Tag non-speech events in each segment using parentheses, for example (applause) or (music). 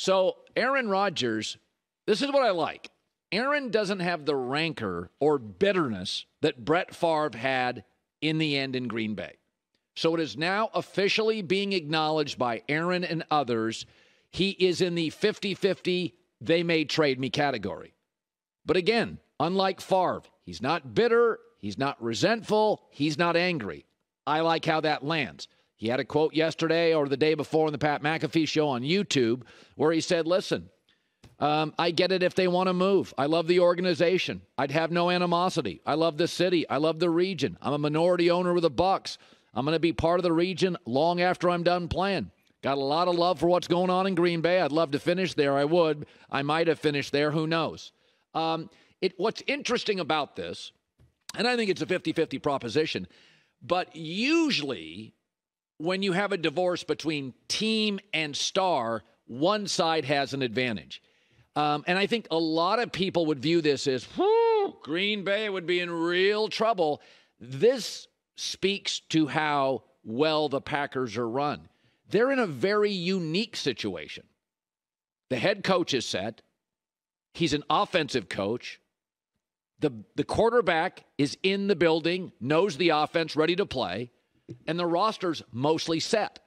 So, Aaron Rodgers, this is what I like. Aaron doesn't have the rancor or bitterness that Brett Favre had in the end in Green Bay. So it is now officially being acknowledged by Aaron and others. He is in the 50 50 they may trade me category. But again, unlike Favre, he's not bitter, he's not resentful, he's not angry. I like how that lands. He had a quote yesterday or the day before in the Pat McAfee show on YouTube where he said, Listen, um, I get it if they want to move. I love the organization. I'd have no animosity. I love the city. I love the region. I'm a minority owner with the Bucks. I'm going to be part of the region long after I'm done playing. Got a lot of love for what's going on in Green Bay. I'd love to finish there. I would. I might have finished there. Who knows? Um, it, what's interesting about this, and I think it's a 50 50 proposition, but usually when you have a divorce between team and star, one side has an advantage. Um, and I think a lot of people would view this as Green Bay would be in real trouble. This speaks to how well the Packers are run. They're in a very unique situation. The head coach is set, he's an offensive coach. The, the quarterback is in the building, knows the offense, ready to play and the roster's mostly set.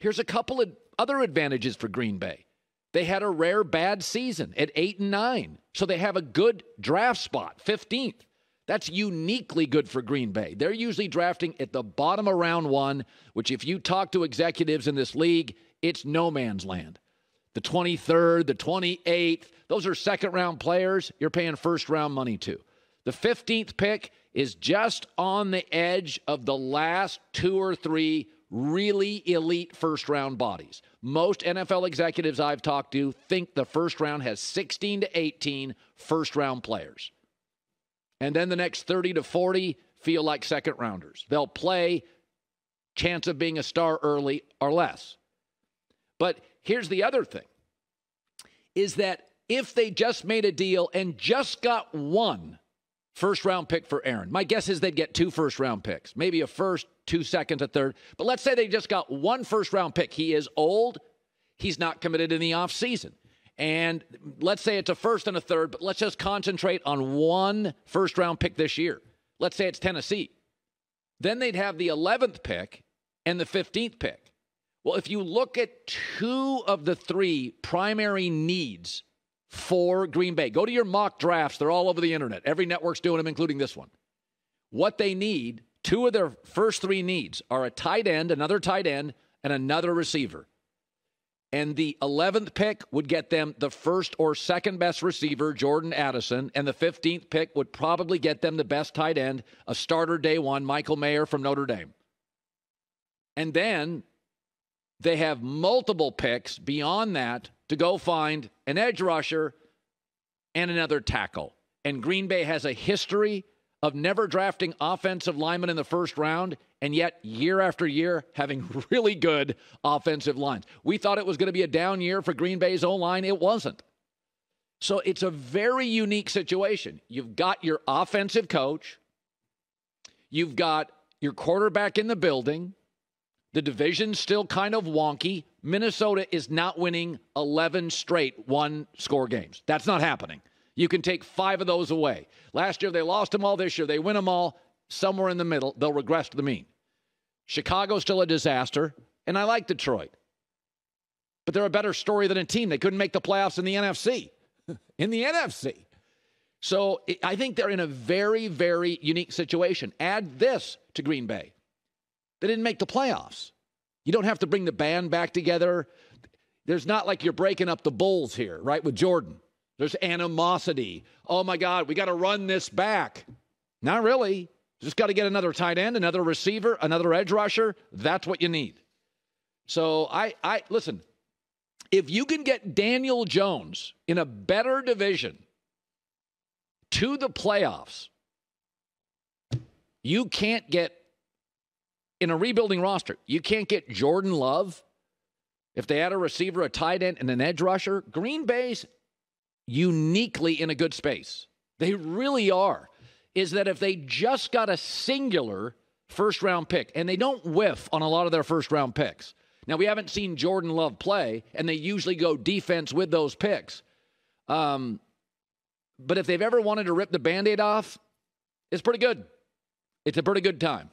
Here's a couple of other advantages for Green Bay. They had a rare bad season at 8 and 9, so they have a good draft spot, 15th. That's uniquely good for Green Bay. They're usually drafting at the bottom of round 1, which if you talk to executives in this league, it's no man's land. The 23rd, the 28th, those are second round players you're paying first round money to. The 15th pick is just on the edge of the last two or three really elite first round bodies. Most NFL executives I've talked to think the first round has 16 to 18 first round players. And then the next 30 to 40 feel like second rounders. They'll play, chance of being a star early or less. But here's the other thing is that if they just made a deal and just got one first round pick for Aaron. My guess is they'd get two first round picks, maybe a first, two seconds, a third. But let's say they just got one first round pick. He is old, he's not committed in the offseason. And let's say it's a first and a third, but let's just concentrate on one first round pick this year. Let's say it's Tennessee. Then they'd have the 11th pick and the 15th pick. Well, if you look at two of the three primary needs for Green Bay. Go to your mock drafts. They're all over the internet. Every network's doing them, including this one. What they need, two of their first three needs are a tight end, another tight end, and another receiver. And the 11th pick would get them the first or second best receiver, Jordan Addison. And the 15th pick would probably get them the best tight end, a starter day one, Michael Mayer from Notre Dame. And then they have multiple picks beyond that to go find an edge rusher and another tackle. And Green Bay has a history of never drafting offensive linemen in the first round and yet year after year having (laughs) really good offensive lines. We thought it was going to be a down year for Green Bay's O line. It wasn't. So it's a very unique situation. You've got your offensive coach, you've got your quarterback in the building, the division's still kind of wonky. Minnesota is not winning 11 straight one score games. That's not happening. You can take five of those away. Last year they lost them all. This year they win them all. Somewhere in the middle, they'll regress to the mean. Chicago's still a disaster, and I like Detroit. But they're a better story than a team. They couldn't make the playoffs in the NFC. (laughs) in the NFC. So I think they're in a very, very unique situation. Add this to Green Bay. They didn't make the playoffs. You don't have to bring the band back together. There's not like you're breaking up the Bulls here, right, with Jordan. There's animosity. Oh my God, we got to run this back. Not really. Just got to get another tight end, another receiver, another edge rusher. That's what you need. So I, I listen. If you can get Daniel Jones in a better division to the playoffs, you can't get in a rebuilding roster, you can't get Jordan Love. If they had a receiver, a tight end, and an edge rusher, Green Bay's uniquely in a good space. They really are. Is that if they just got a singular first round pick, and they don't whiff on a lot of their first round picks. Now, we haven't seen Jordan Love play, and they usually go defense with those picks. Um, but if they've ever wanted to rip the band aid off, it's pretty good. It's a pretty good time.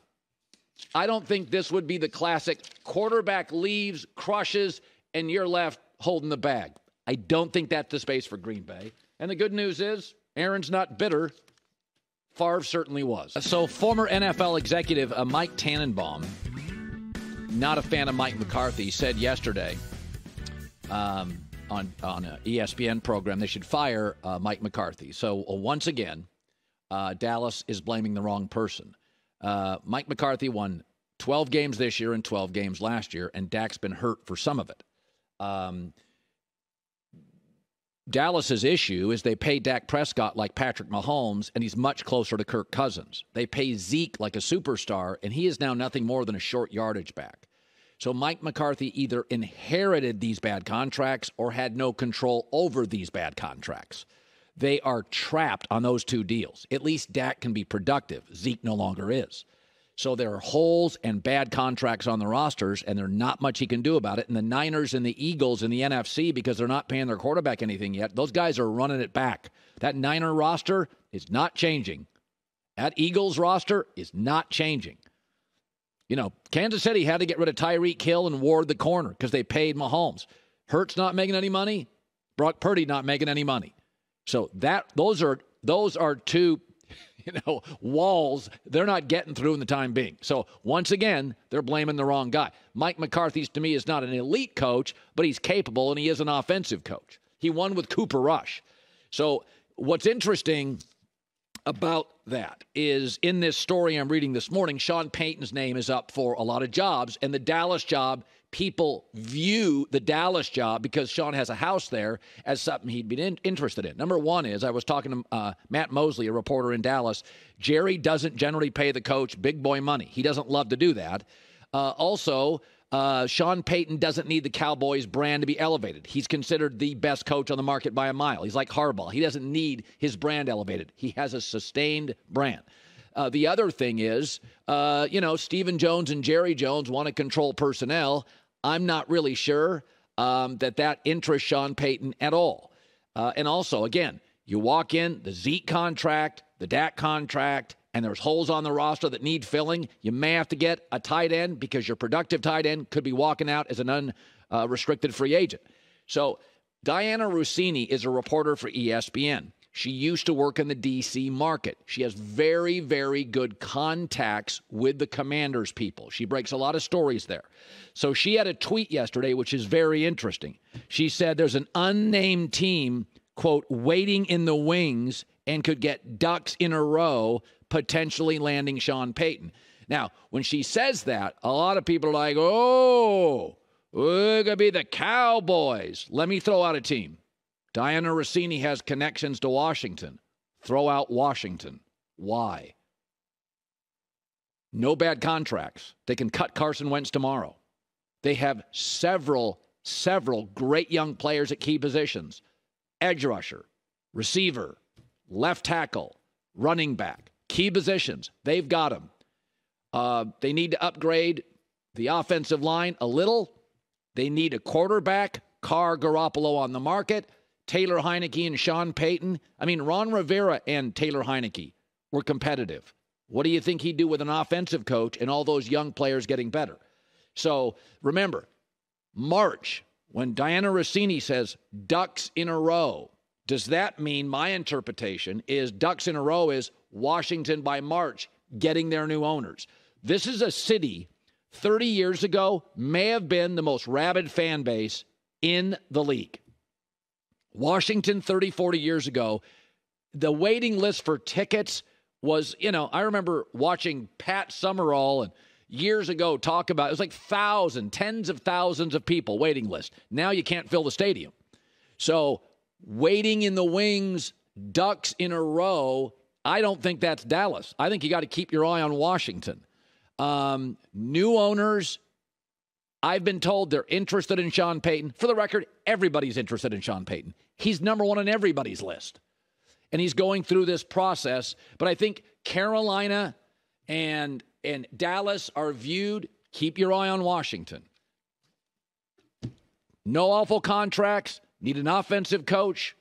I don't think this would be the classic quarterback leaves, crushes, and you're left holding the bag. I don't think that's the space for Green Bay. And the good news is, Aaron's not bitter. Favre certainly was. So, former NFL executive uh, Mike Tannenbaum, not a fan of Mike McCarthy, said yesterday um, on on an ESPN program they should fire uh, Mike McCarthy. So uh, once again, uh, Dallas is blaming the wrong person. Uh, Mike McCarthy won 12 games this year and 12 games last year, and Dak's been hurt for some of it. Um, Dallas's issue is they pay Dak Prescott like Patrick Mahomes, and he's much closer to Kirk Cousins. They pay Zeke like a superstar, and he is now nothing more than a short yardage back. So Mike McCarthy either inherited these bad contracts or had no control over these bad contracts. They are trapped on those two deals. At least Dak can be productive. Zeke no longer is. So there are holes and bad contracts on the rosters, and there's not much he can do about it. And the Niners and the Eagles in the NFC, because they're not paying their quarterback anything yet, those guys are running it back. That Niner roster is not changing. That Eagles roster is not changing. You know, Kansas City had to get rid of Tyreek Hill and Ward the corner because they paid Mahomes. Hurts not making any money. Brock Purdy not making any money. So that those are those are two (laughs) you know walls they're not getting through in the time being. So once again, they're blaming the wrong guy. Mike McCarthy's to me is not an elite coach, but he's capable and he is an offensive coach. He won with Cooper Rush. So what's interesting about that is in this story I'm reading this morning, Sean Payton's name is up for a lot of jobs, and the Dallas job people view the Dallas job because Sean has a house there as something he would be in, interested in. Number one is I was talking to uh, Matt Mosley, a reporter in Dallas. Jerry doesn't generally pay the coach big boy money. He doesn't love to do that. Uh, also, uh, Sean Payton doesn't need the Cowboys brand to be elevated. He's considered the best coach on the market by a mile. He's like Harbaugh. He doesn't need his brand elevated. He has a sustained brand. Uh, the other thing is, uh, you know, Stephen Jones and Jerry Jones want to control personnel. I'm not really sure um, that that interests Sean Payton at all. Uh, and also, again, you walk in the Zeke contract, the Dak contract, and there's holes on the roster that need filling. You may have to get a tight end because your productive tight end could be walking out as an unrestricted free agent. So Diana Rossini is a reporter for ESPN. She used to work in the DC market. She has very, very good contacts with the commander's people. She breaks a lot of stories there. So she had a tweet yesterday, which is very interesting. She said there's an unnamed team, quote, waiting in the wings and could get ducks in a row, potentially landing Sean Payton. Now, when she says that, a lot of people are like, oh, we're going to be the Cowboys. Let me throw out a team. Diana Rossini has connections to Washington. Throw out Washington. Why? No bad contracts. They can cut Carson Wentz tomorrow. They have several, several great young players at key positions edge rusher, receiver, left tackle, running back, key positions. They've got them. Uh, they need to upgrade the offensive line a little. They need a quarterback, Carr Garoppolo on the market. Taylor Heineke and Sean Payton. I mean, Ron Rivera and Taylor Heineke were competitive. What do you think he'd do with an offensive coach and all those young players getting better? So remember, March, when Diana Rossini says ducks in a row, does that mean my interpretation is ducks in a row is Washington by March getting their new owners? This is a city 30 years ago may have been the most rabid fan base in the league. Washington 30, 40 years ago, the waiting list for tickets was, you know, I remember watching Pat Summerall and years ago talk about it was like thousands, tens of thousands of people waiting list. Now you can't fill the stadium. So waiting in the wings, ducks in a row. I don't think that's Dallas. I think you got to keep your eye on Washington. Um, new owners, I've been told they're interested in Sean Payton. For the record, everybody's interested in Sean Payton. He's number one on everybody's list. And he's going through this process. But I think Carolina and, and Dallas are viewed. Keep your eye on Washington. No awful contracts, need an offensive coach,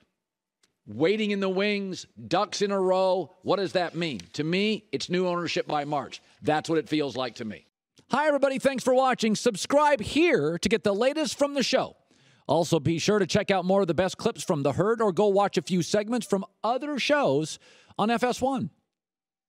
waiting in the wings, ducks in a row. What does that mean? To me, it's new ownership by March. That's what it feels like to me. Hi, everybody. Thanks for watching. Subscribe here to get the latest from the show. Also, be sure to check out more of the best clips from The Herd or go watch a few segments from other shows on FS1.